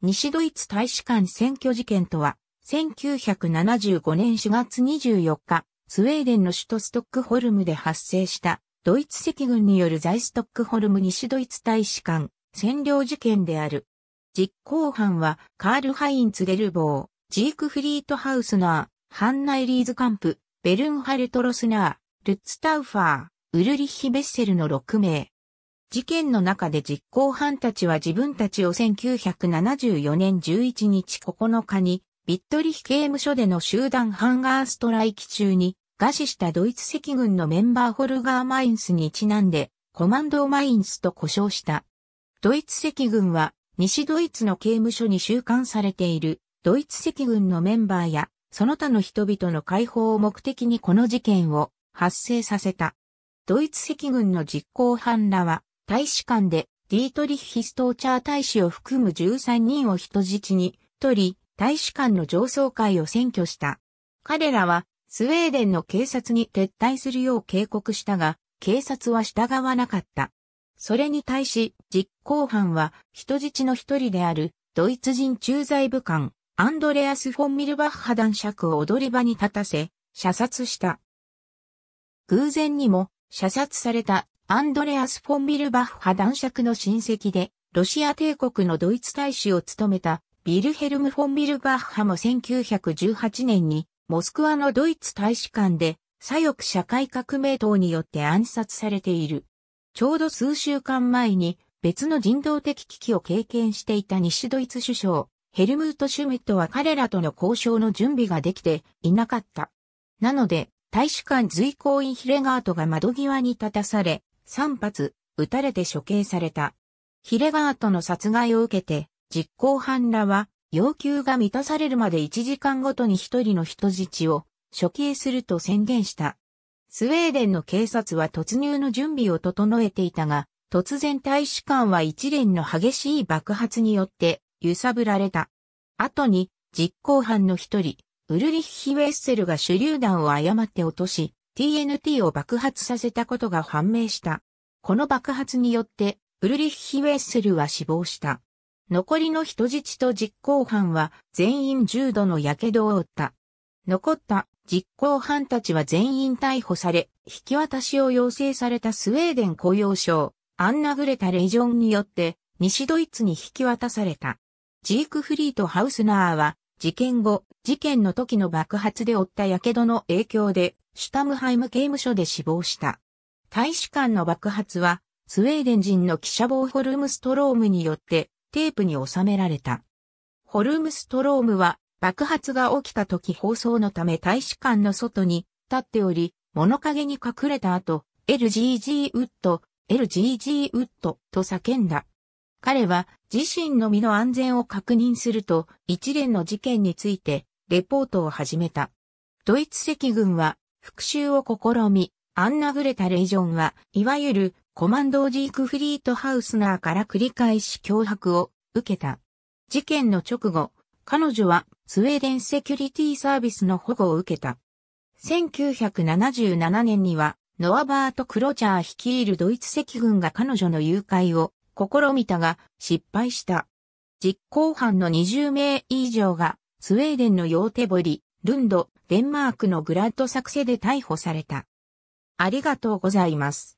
西ドイツ大使館選挙事件とは、1975年4月24日、スウェーデンの首都ストックホルムで発生したドイツ赤軍による在ストックホルム西ドイツ大使館占領事件である。実行犯はカール・ハインツ・デルボー、ジークフリート・ハウスナー、ハンナイ・リーズ・カンプ、ベルンハルト・ロスナー、ルッツ・タウファー、ウルリッヒ・ベッセルの6名。事件の中で実行犯たちは自分たちを1974年11日9日に、ビットリヒ刑務所での集団ハンガーストライキ中に、餓死したドイツ赤軍のメンバーホルガー・マインスにちなんで、コマンド・マインスと呼称した。ドイツ赤軍は、西ドイツの刑務所に収監されている、ドイツ赤軍のメンバーや、その他の人々の解放を目的にこの事件を発生させた。ドイツ赤軍の実行犯らは、大使館でディートリッヒストーチャー大使を含む13人を人質に取り、大使館の上層階を占拠した。彼らはスウェーデンの警察に撤退するよう警告したが、警察は従わなかった。それに対し、実行犯は人質の一人であるドイツ人駐在部官、アンドレアス・フォン・ミルバッハ男爵を踊り場に立たせ、射殺した。偶然にも射殺されたアンドレアス・フォンビルバッハ男爵の親戚で、ロシア帝国のドイツ大使を務めた、ビルヘルム・フォンビルバッハも1918年に、モスクワのドイツ大使館で、左翼社会革命党によって暗殺されている。ちょうど数週間前に、別の人道的危機を経験していた西ドイツ首相、ヘルムート・シュミットは彼らとの交渉の準備ができていなかった。なので、大使館随行員ヒレガートが窓際に立たされ、3発、撃たれて処刑された。ヒレガートの殺害を受けて、実行犯らは、要求が満たされるまで1時間ごとに一人の人質を処刑すると宣言した。スウェーデンの警察は突入の準備を整えていたが、突然大使館は一連の激しい爆発によって揺さぶられた。後に実行犯の一人、ウルリッヒ・ウェッセルが手榴弾を誤って落とし、TNT を爆発させたことが判明した。この爆発によって、ウルリッヒ・ウェッセルは死亡した。残りの人質と実行犯は全員重度の火傷を負った。残った実行犯たちは全員逮捕され、引き渡しを要請されたスウェーデン雇用省、アンナ・グレタ・レジョンによって、西ドイツに引き渡された。ジークフリート・ハウスナーは、事件後、事件の時の爆発で負った火傷の影響で、シュタムハイム刑務所で死亡した。大使館の爆発は、スウェーデン人の記者ボーホルムストロームによってテープに収められた。ホルムストロームは爆発が起きた時放送のため大使館の外に立っており、物陰に隠れた後、LGG ウッド、LGG ウッドと叫んだ。彼は自身の身の安全を確認すると一連の事件についてレポートを始めた。ドイツ赤軍は復讐を試み、アンナグレタ・レイジョンは、いわゆるコマンドージークフリートハウスナーから繰り返し脅迫を受けた。事件の直後、彼女はスウェーデンセキュリティサービスの保護を受けた。1977年には、ノアバート・クロチャー率いるドイツ赤軍が彼女の誘拐を試みたが失敗した。実行犯の20名以上がスウェーデンのヨーテボリ、ルンド、デンマークのグラッド作成で逮捕された。ありがとうございます。